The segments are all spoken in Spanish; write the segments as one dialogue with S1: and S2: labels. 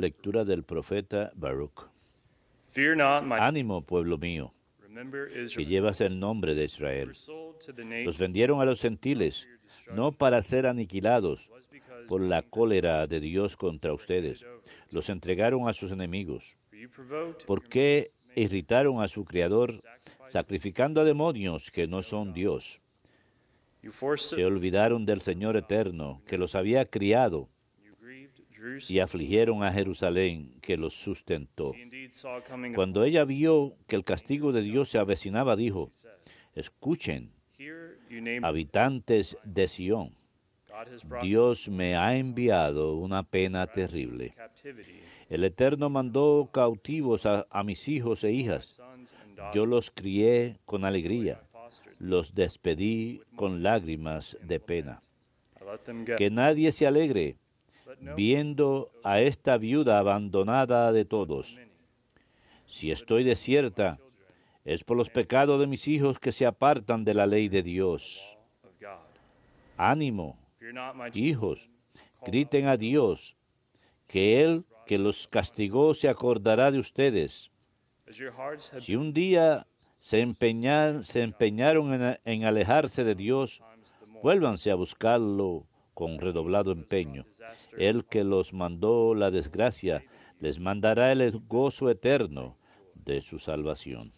S1: Lectura del profeta Baruch. Ánimo, pueblo mío, que llevas el nombre de Israel. Los vendieron a los gentiles, no para ser aniquilados por la cólera de Dios contra ustedes. Los entregaron a sus enemigos. ¿Por qué irritaron a su Creador sacrificando a demonios que no son Dios? Se olvidaron del Señor eterno, que los había criado y afligieron a Jerusalén, que los sustentó. Cuando ella vio que el castigo de Dios se avecinaba, dijo, escuchen, habitantes de Sión, Dios me ha enviado una pena terrible. El Eterno mandó cautivos a, mis hijos e hijas. Yo los crié con alegría, los despedí con lágrimas de pena. Que nadie se alegre viendo a esta viuda abandonada de todos. Si estoy desierta, es por los pecados de mis hijos que se apartan de la ley de Dios. Ánimo, hijos, griten a Dios, que Él que los castigó se acordará de ustedes. Si un día se, empeñaron en alejarse de Dios, vuélvanse a buscarlo con redoblado empeño. El que los mandó la desgracia, les mandará el gozo eterno de su salvación.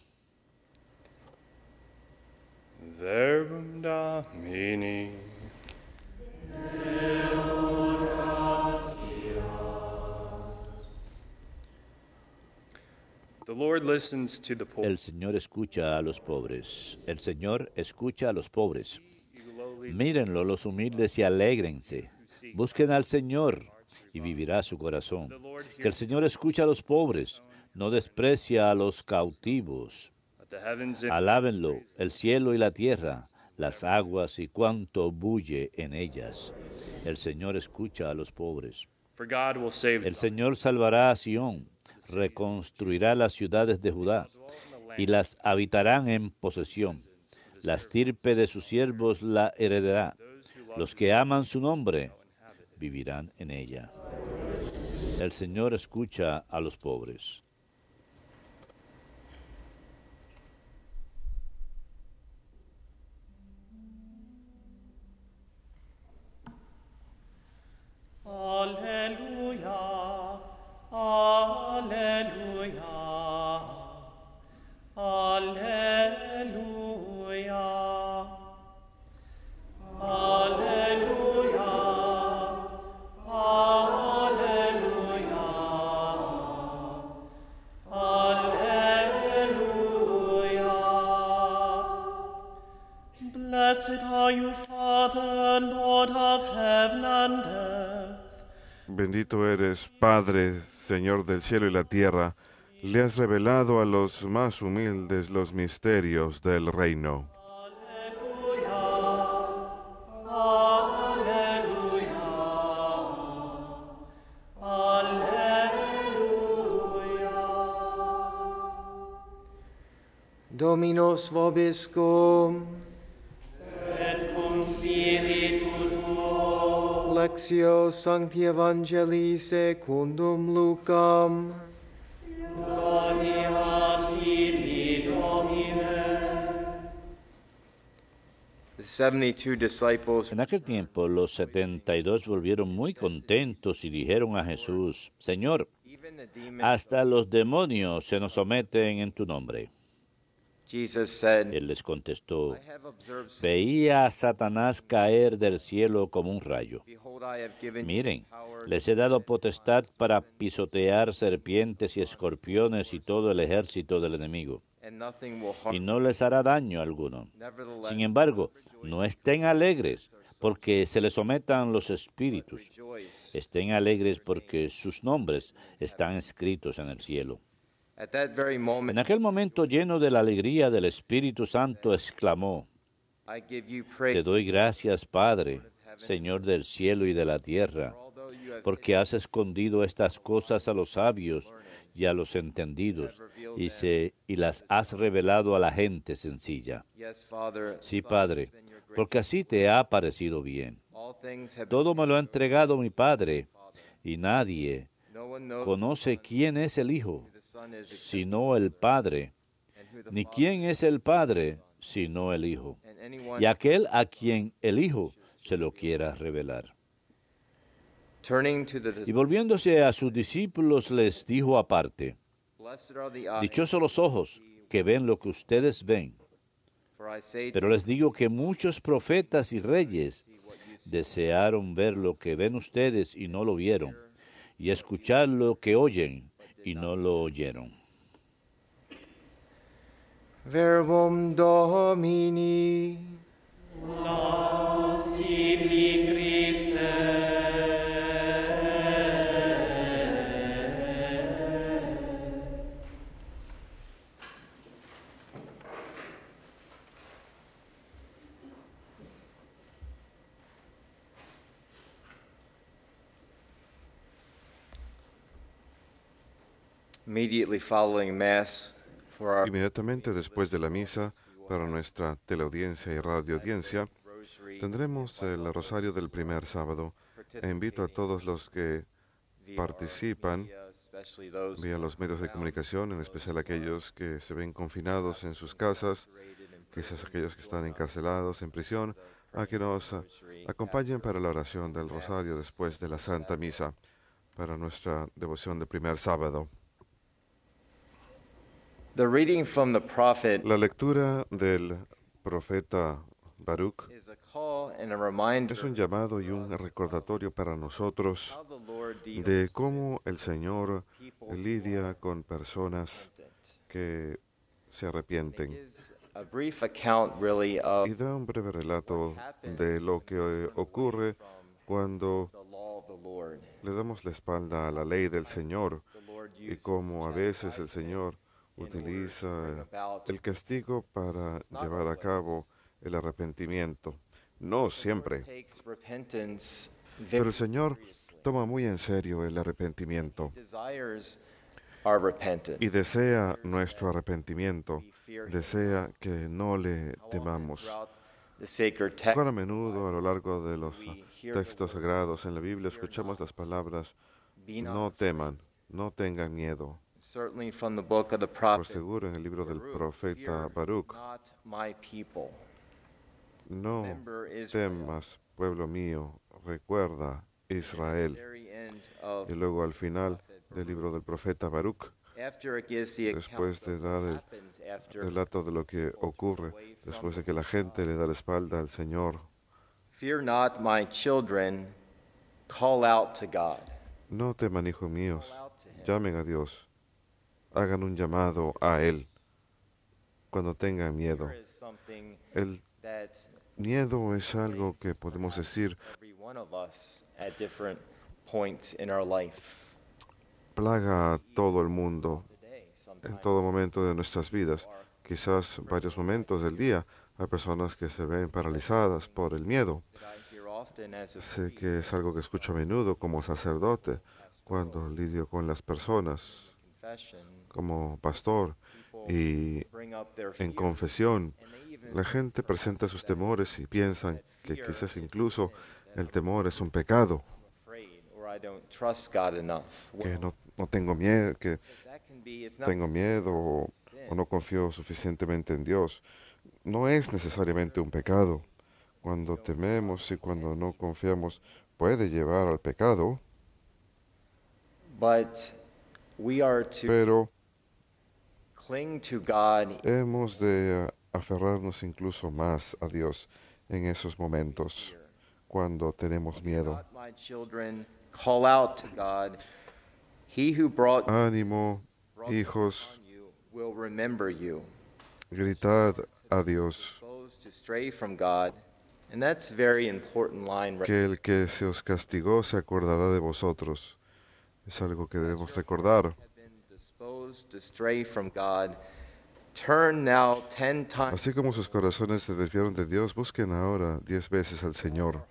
S1: Verbum Domini. El Señor escucha a los pobres. El Señor escucha a los pobres. Mírenlo los humildes y alégrense. Busquen al Señor y vivirá su corazón. Que el Señor escucha a los pobres, no desprecia a los cautivos. Alábenlo el cielo y la tierra, las aguas y cuanto bulle en ellas. El Señor escucha a los pobres. El Señor salvará a Sión, reconstruirá las ciudades de Judá y las habitarán en posesión la estirpe de sus siervos la heredará. Los que aman su nombre vivirán en ella. El Señor escucha a los pobres.
S2: Aleluya, aleluya. Bendito eres, Padre, Señor del cielo y la tierra, le has revelado a los más humildes los misterios del reino.
S3: Dominus vobiscum. Lectio Sancti Evangelii Secundum Lucam.
S1: En aquel tiempo los 72 volvieron muy contentos y dijeron a Jesús, Señor, hasta los demonios se nos someten en tu nombre. Él les contestó, veía a Satanás caer del cielo como un rayo. Miren, les he dado potestad para pisotear serpientes y escorpiones y todo el ejército del enemigo, y no les hará daño alguno. Sin embargo, no estén alegres porque se les sometan los espíritus. Estén alegres porque sus nombres están escritos en el cielo. En aquel momento lleno de la alegría del Espíritu Santo, exclamó, Te doy gracias, Padre, Señor del cielo y de la tierra, porque has escondido estas cosas a los sabios y a los entendidos, y, y las has revelado a la gente sencilla. Sí, Padre, porque así te ha parecido bien. Todo me lo ha entregado mi Padre, y nadie conoce quién es el Hijo, sino el Padre, ni quién es el Padre, sino el Hijo, y aquel a quien el Hijo se lo quiera revelar. Y volviéndose a sus discípulos les dijo aparte, Dichosos los ojos que ven lo que ustedes ven. Pero les digo que muchos profetas y reyes desearon ver lo que ven ustedes y no lo vieron, y escuchar lo que oyen y no lo oyeron. Verbum Domini.
S2: Inmediatamente después de la misa, para nuestra teleaudiencia y radioaudiencia, tendremos el rosario del primer sábado. E invito a todos los que participan vía los medios de comunicación, en especial aquellos que se ven confinados en sus casas, quizás aquellos que están encarcelados en prisión, a que nos acompañen para la oración del rosario después de la Santa Misa, para nuestra devoción del primer sábado. La lectura del profeta Baruch es un llamado y un recordatorio para nosotros de cómo el Señor lidia con personas que se arrepienten. Y da un breve relato de lo que ocurre cuando le damos la espalda a la ley del Señor y cómo a veces el Señor utiliza el castigo para llevar a cabo el arrepentimiento. No siempre. Pero el Señor toma muy en serio el arrepentimiento y desea nuestro arrepentimiento, desea que no le temamos. Cuán a menudo a lo largo de los textos sagrados en la Biblia escuchamos las palabras, no teman, no tengan miedo. Por seguro, en el libro del profeta Baruch, no temas, pueblo mío, recuerda Israel. Y luego al final del libro del profeta Baruch, después de dar el relato de lo que ocurre, después de que la gente le da la espalda al Señor, no teman, hijos míos, llamen a Dios hagan un llamado a Él cuando tengan miedo. El miedo es algo que podemos decir plaga a todo el mundo en todo momento de nuestras vidas. Quizás varios momentos del día hay personas que se ven paralizadas por el miedo. Sé que es algo que escucho a menudo como sacerdote cuando lidio con las personas como pastor y en confesión, la gente presenta sus temores y piensan que quizás incluso el temor es un pecado, que no, tengo miedo, que tengo miedo o, no confío suficientemente en Dios. No es necesariamente un pecado. Cuando tememos y cuando no confiamos puede llevar al pecado.
S3: Pero
S2: hemos de eh, aferrarnos incluso más a Dios en esos momentos cuando tenemos miedo. Ánimo, hijos, gritad a Dios. Que el que se os castigó se acordará de vosotros. Es algo que debemos recordar. Así como sus corazones se desviaron de Dios, busquen ahora diez veces al Señor.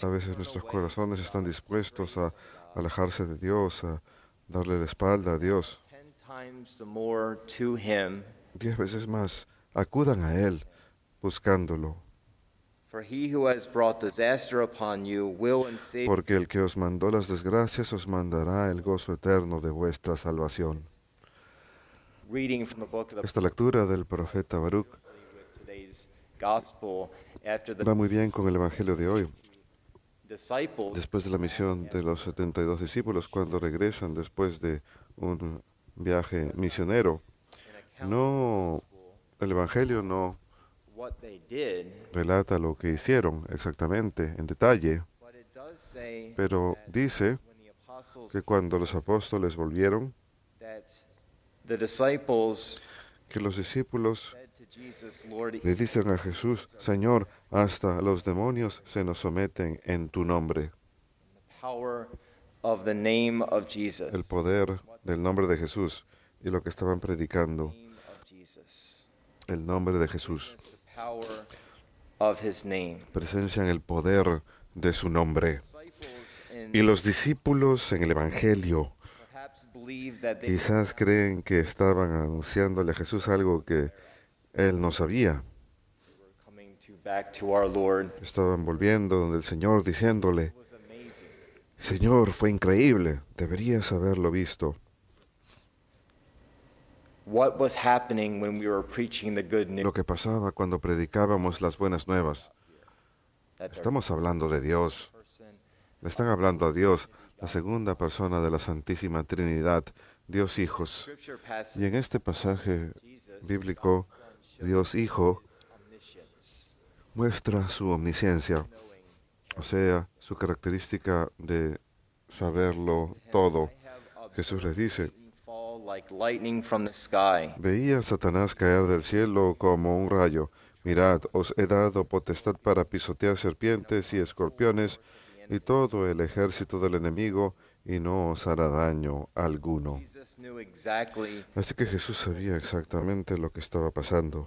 S2: A veces nuestros corazones están dispuestos a alejarse de Dios, a darle la espalda a Dios. Diez veces más, acudan a Él buscándolo. Porque el que os mandó las desgracias os mandará el gozo eterno de vuestra salvación. Esta lectura del profeta Baruch va muy bien con el Evangelio de hoy. Después de la misión de los 72 discípulos, cuando regresan después de un viaje misionero, no, el Evangelio no relata lo que hicieron exactamente, en detalle, pero dice que cuando los apóstoles volvieron, que los discípulos le dicen a Jesús, Señor, hasta los demonios se nos someten en tu nombre. El poder del nombre de Jesús y lo que estaban predicando. El nombre de Jesús presencia en el poder de su nombre. Y los discípulos en el Evangelio quizás creen que estaban anunciándole a Jesús algo que él no sabía. Estaban volviendo donde el Señor diciéndole, Señor, fue increíble, deberías haberlo visto lo que pasaba cuando predicábamos las buenas nuevas. Estamos hablando de Dios. Le están hablando a Dios, la segunda persona de la Santísima Trinidad, Dios Hijos. Y en este pasaje bíblico, Dios Hijo muestra su omnisciencia, o sea, su característica de saberlo todo. Jesús le dice, Veía a Satanás caer del cielo como un rayo. Mirad, os he dado potestad para pisotear serpientes y escorpiones y todo el ejército del enemigo, y no os hará daño alguno. Así que Jesús sabía exactamente lo que estaba pasando.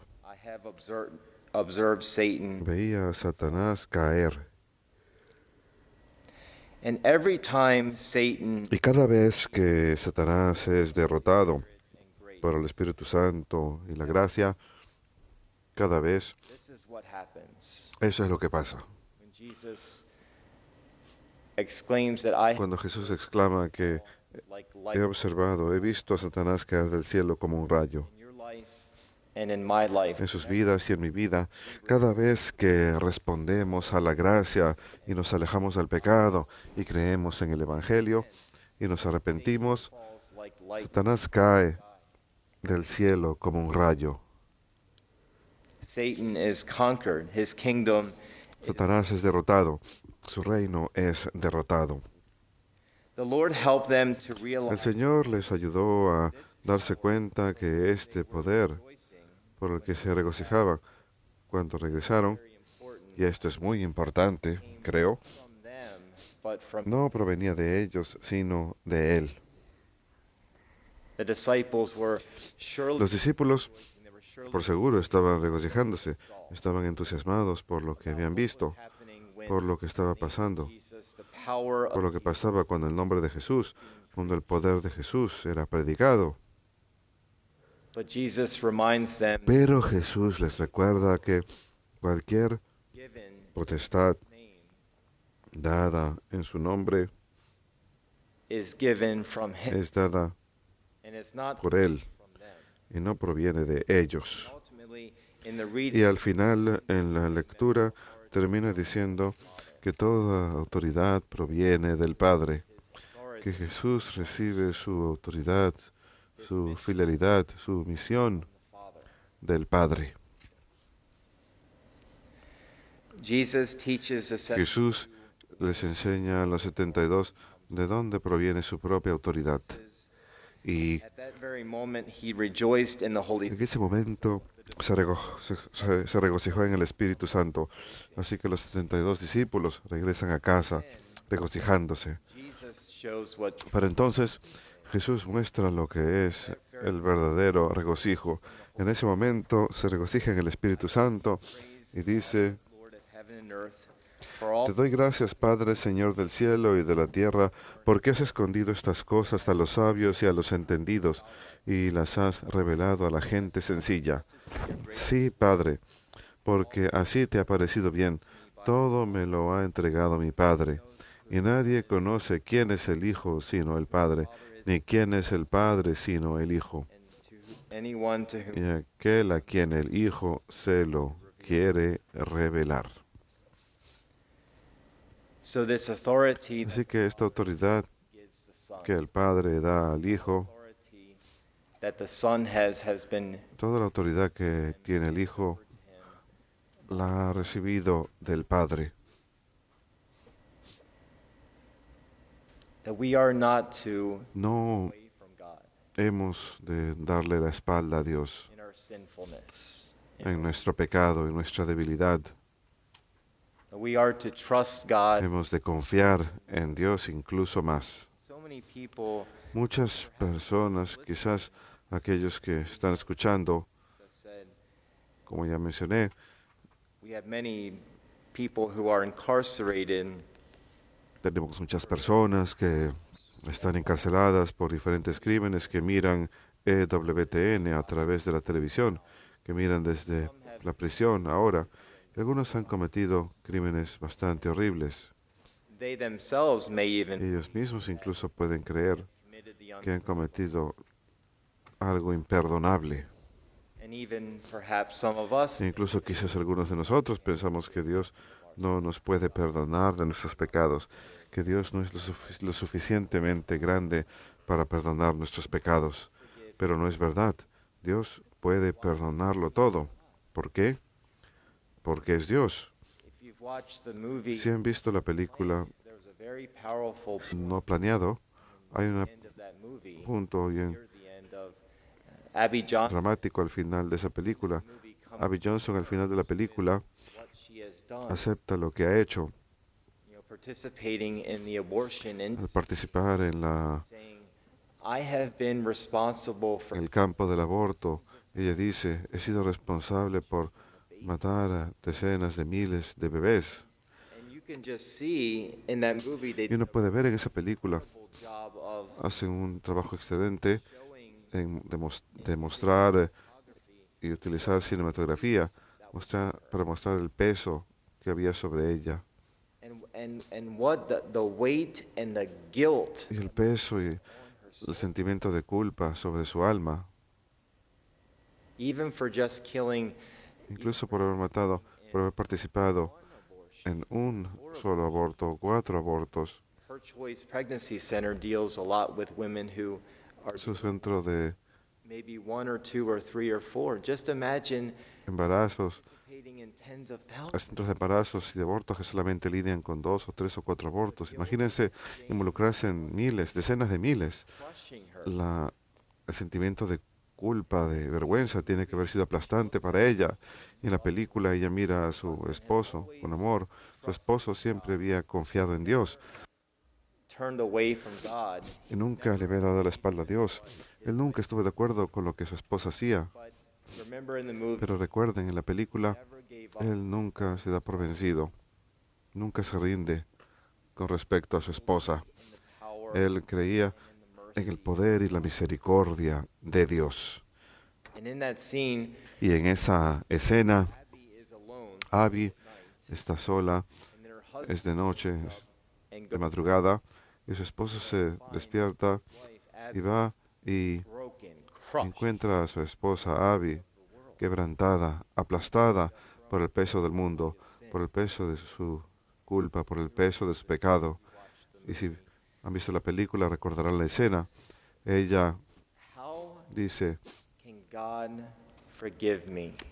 S2: Veía a Satanás caer
S3: y
S2: cada vez que Satanás es derrotado por el Espíritu Santo y la gracia, cada vez eso es lo que pasa. Cuando Jesús exclama que he observado, he visto a Satanás caer del cielo como un rayo
S3: en sus
S2: vidas y en mi vida, cada vez que respondemos a la gracia y nos alejamos del pecado y creemos en el Evangelio y nos arrepentimos, Satanás cae del cielo como un rayo. Satanás es derrotado, su reino es derrotado.
S3: El
S2: Señor les ayudó a darse cuenta que este poder por el que se regocijaban cuando regresaron, y esto es muy importante, creo,
S3: no provenía
S2: de ellos, sino de Él. Los discípulos, por seguro, estaban regocijándose, estaban entusiasmados por lo que habían visto, por lo que estaba pasando, por lo que pasaba cuando el nombre de Jesús, cuando el poder de Jesús era predicado. Pero Jesús les recuerda que cualquier potestad dada en su nombre es dada por Él y no proviene de ellos. Y al final, en la lectura, termina diciendo que toda autoridad proviene del Padre, que Jesús recibe su autoridad su fidelidad, su misión del Padre. Jesús les enseña a los 72 de dónde proviene su propia autoridad. Y
S3: en ese
S2: momento se, regocijó en el Espíritu Santo. Así que los 72 discípulos regresan a casa regocijándose. Pero entonces Jesús muestra lo que es el verdadero regocijo. En ese momento se regocija en el Espíritu Santo y dice, te doy gracias, Padre, Señor del cielo y de la tierra, porque has escondido estas cosas a los sabios y a los entendidos, y las has revelado a la gente sencilla. Sí, Padre, porque así te ha parecido bien. Todo me lo ha entregado mi Padre, y nadie conoce quién es el Hijo sino el Padre, ni quién es el Padre sino el Hijo. Y aquel a quien el Hijo se lo quiere revelar.
S3: Así
S2: que esta autoridad que el Padre da al Hijo, toda la autoridad que tiene el Hijo la ha recibido del Padre. No hemos de darle la espalda a Dios en nuestro pecado, en nuestra debilidad.
S3: Hemos
S2: de confiar en Dios incluso más. Muchas personas, quizás aquellos que están escuchando, como ya mencioné, tenemos muchas personas que están encarceladas por diferentes crímenes, que miran EWTN a través de la televisión, que miran desde la prisión ahora. algunos han cometido crímenes bastante horribles.
S3: Ellos
S2: mismos incluso pueden creer que han cometido algo imperdonable. incluso quizás algunos de nosotros pensamos que Dios no nos puede perdonar de nuestros pecados, que Dios no es lo, suficientemente grande para perdonar nuestros pecados. Pero no es verdad. Dios puede perdonarlo todo. ¿Por qué? Porque es Dios.
S3: Si han visto la
S2: película no planeado, hay un punto bien
S3: dramático
S2: al final de esa película Abby Johnson al final de la película acepta lo que ha hecho
S3: al
S2: participar en la el campo del aborto. Ella dice, he sido responsable por matar a decenas de miles de bebés.
S3: Y uno
S2: puede ver en esa película, hace un trabajo excelente en demostrar y utilizar cinematografía para mostrar el peso que había sobre ella. Y el peso y el sentimiento de culpa sobre su alma.
S3: Incluso
S2: por haber matado, por haber participado en un solo aborto cuatro abortos. Su centro de embarazos, centros de embarazos y de abortos que solamente lidian con dos o tres o cuatro abortos. Imagínense involucrarse en miles, decenas de miles. el sentimiento de culpa, de vergüenza, tiene que haber sido aplastante para ella. en la película ella mira a su esposo con amor. Su esposo siempre había confiado en Dios. Y nunca le había dado la espalda a Dios. Él nunca estuvo de acuerdo con lo que su esposa hacía. Pero recuerden, en la película, él nunca se da por vencido. Nunca se rinde con respecto a su esposa. Él creía en el poder y la misericordia de Dios. Y en esa escena, Abby está sola, es de noche, es de madrugada, y su esposo se despierta y va y encuentra a su esposa Abby quebrantada, aplastada por el peso del mundo, por el peso de su culpa, por el peso de su pecado. Y si han visto la película recordarán la escena. Ella dice,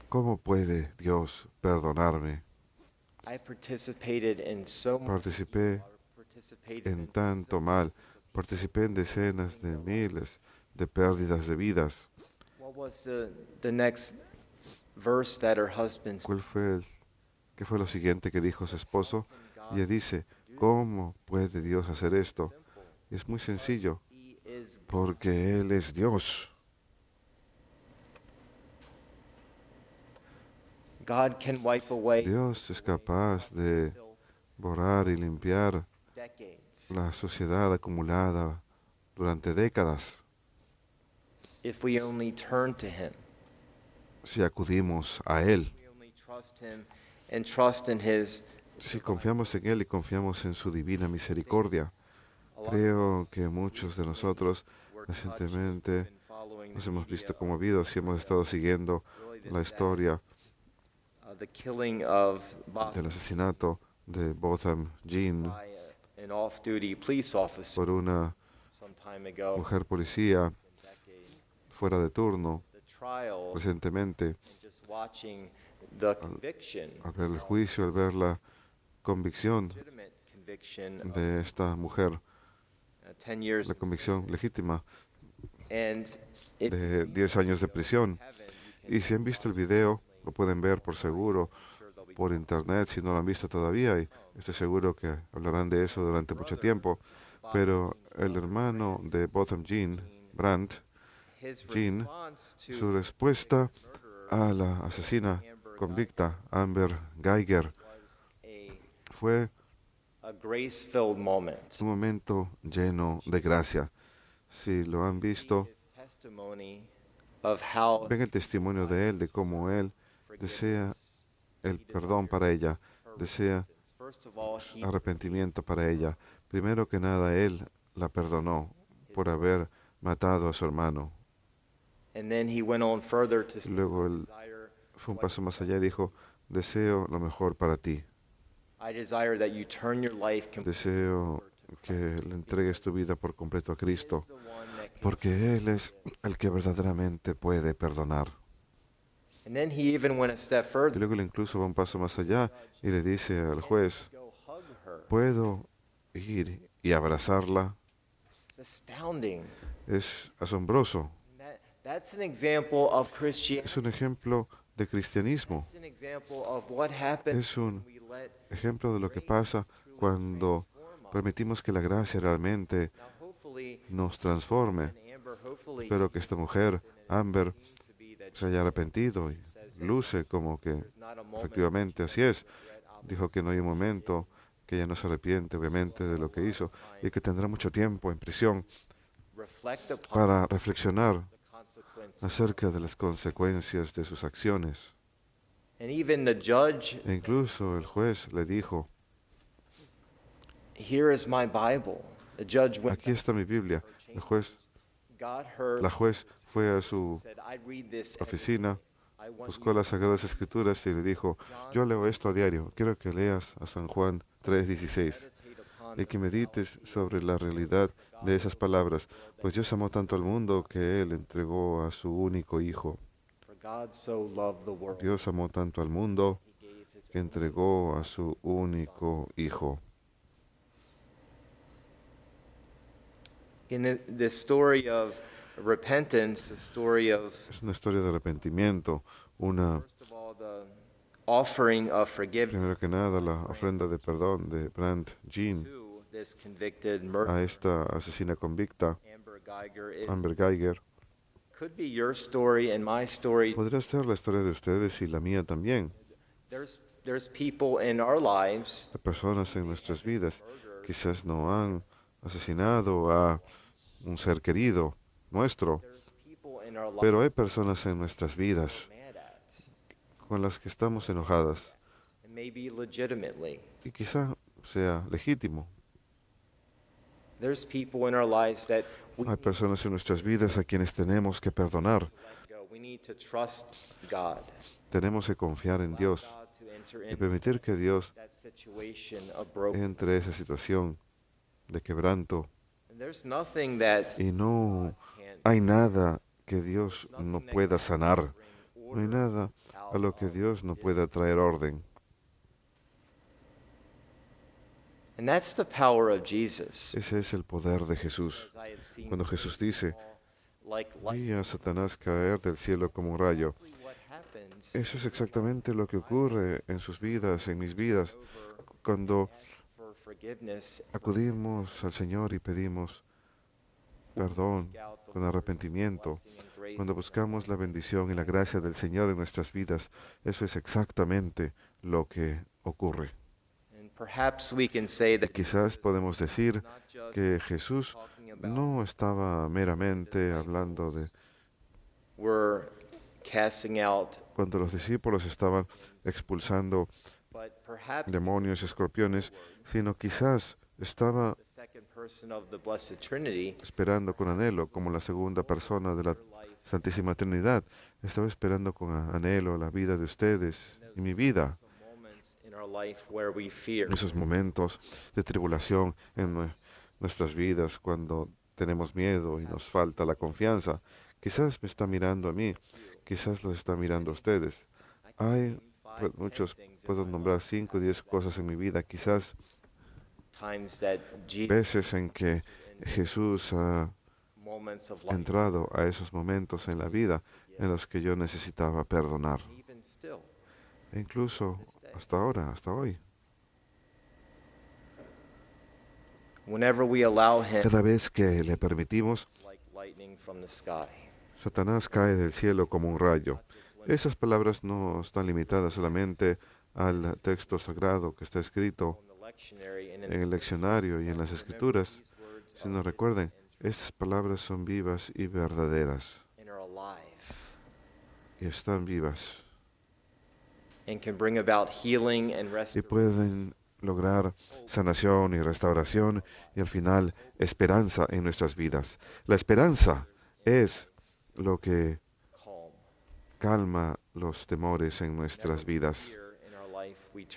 S2: ¿cómo puede Dios perdonarme?
S3: Participé en
S2: tanto mal. Participé en decenas de miles de pérdidas de vidas. ¿Cuál fue qué fue lo siguiente que dijo su esposo? Y Ella dice, ¿cómo puede Dios hacer esto? Es muy sencillo, porque Él es Dios. Dios es capaz de borrar y limpiar la sociedad acumulada durante décadas. Si acudimos a Él, si confiamos en Él y confiamos en su divina misericordia, creo que muchos de nosotros recientemente nos hemos visto conmovidos y hemos estado siguiendo uh, la historia del asesinato de Botham Jean uh,
S3: por una mujer policía
S2: fuera de turno recientemente.
S3: Al, ver el
S2: juicio, al ver la convicción de esta mujer, uh, la convicción legítima
S3: de
S2: 10 años de prisión. Y si han visto el video, lo pueden ver por seguro por internet si no lo han visto todavía, y estoy seguro que hablarán de eso durante mucho tiempo. Pero el hermano de Botham Jean, Brandt, Jean, su respuesta a la asesina convicta Amber Geiger fue
S3: un
S2: momento lleno de gracia. Si lo han visto, ven el testimonio de él, de cómo él desea el perdón para ella, desea arrepentimiento para ella. Primero que nada, Él la perdonó por haber matado a su hermano. Luego él fue un paso más allá y dijo, deseo lo mejor para ti. Deseo que le entregues tu vida por completo a Cristo, porque Él es el que verdaderamente puede perdonar.
S3: Y luego
S2: él incluso va un paso más allá y le dice al juez, puedo ir y abrazarla. Es asombroso.
S3: Es
S2: un ejemplo de cristianismo. Es un ejemplo de lo que pasa cuando permitimos que la gracia realmente nos transforme. Espero que esta mujer, Amber, se haya arrepentido y luce como que efectivamente así es. Dijo que no hay un momento que ella no se arrepiente, obviamente, de lo que hizo y que tendrá mucho tiempo en prisión para reflexionar acerca de las consecuencias de sus acciones. E incluso el juez le dijo, aquí está mi Biblia. El juez, la juez fue a su oficina, buscó las Sagradas Escrituras y le dijo, yo leo esto a diario, quiero que leas a San Juan 3:16 y que medites sobre la realidad de esas palabras, pues Dios amó tanto al mundo que Él entregó a su único Hijo. Dios amó tanto al mundo que entregó a su único Hijo.
S3: En historia es
S2: una historia de arrepentimiento, una
S3: primero
S2: que nada la ofrenda de perdón de brand Jean a esta asesina convicta, Amber Geiger. Podría ser la historia de ustedes y la mía también. Hay personas en nuestras vidas quizás no han asesinado a un ser querido, nuestro. Pero hay personas en nuestras vidas con las que estamos enojadas. Y quizá sea legítimo.
S3: Hay
S2: personas en nuestras vidas a quienes tenemos que perdonar. Tenemos que confiar en Dios y permitir que Dios entre esa situación de quebranto.
S3: Y no
S2: no hay nada que Dios no pueda sanar. No hay nada a lo que Dios no pueda traer orden.
S3: Ese es el poder de Jesús. Cuando Jesús
S2: dice, vi a Satanás caer del cielo como un rayo. Eso es exactamente lo que ocurre en sus vidas, en mis vidas, cuando acudimos al Señor y pedimos perdón, con arrepentimiento, cuando buscamos la bendición y la gracia del Señor en nuestras vidas, eso es exactamente lo que ocurre. quizás podemos decir que Jesús no estaba meramente hablando de cuando los discípulos estaban expulsando demonios, y escorpiones, sino quizás estaba esperando con anhelo como la segunda persona de la Santísima Trinidad. Estaba esperando con anhelo la vida de ustedes y mi vida. Esos momentos de tribulación en nuestras vidas cuando tenemos miedo y nos falta la confianza. Quizás me está mirando a mí, quizás lo está mirando a ustedes. Hay pues, muchos, puedo nombrar cinco o diez cosas en mi vida, quizás veces en que Jesús ha entrado a esos momentos en la vida en los que yo necesitaba perdonar. E incluso hasta ahora, hasta hoy. Cada vez que le permitimos, Satanás cae del cielo como un rayo. Esas palabras no están limitadas solamente al texto sagrado que está escrito en el leccionario y en las escrituras, si nos recuerden, estas palabras son vivas y verdaderas. Y están vivas. Y pueden lograr sanación y restauración y al final esperanza en nuestras vidas. La esperanza es lo que calma los temores en nuestras vidas.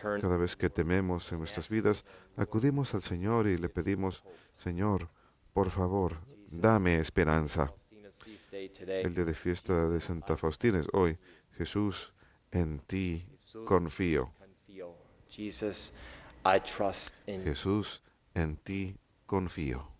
S2: Cada vez que tememos en nuestras vidas, acudimos al Señor y le pedimos, Señor, por favor, dame esperanza. El día de fiesta de Santa Faustina es hoy. Jesús, en ti confío. Jesús, en ti confío.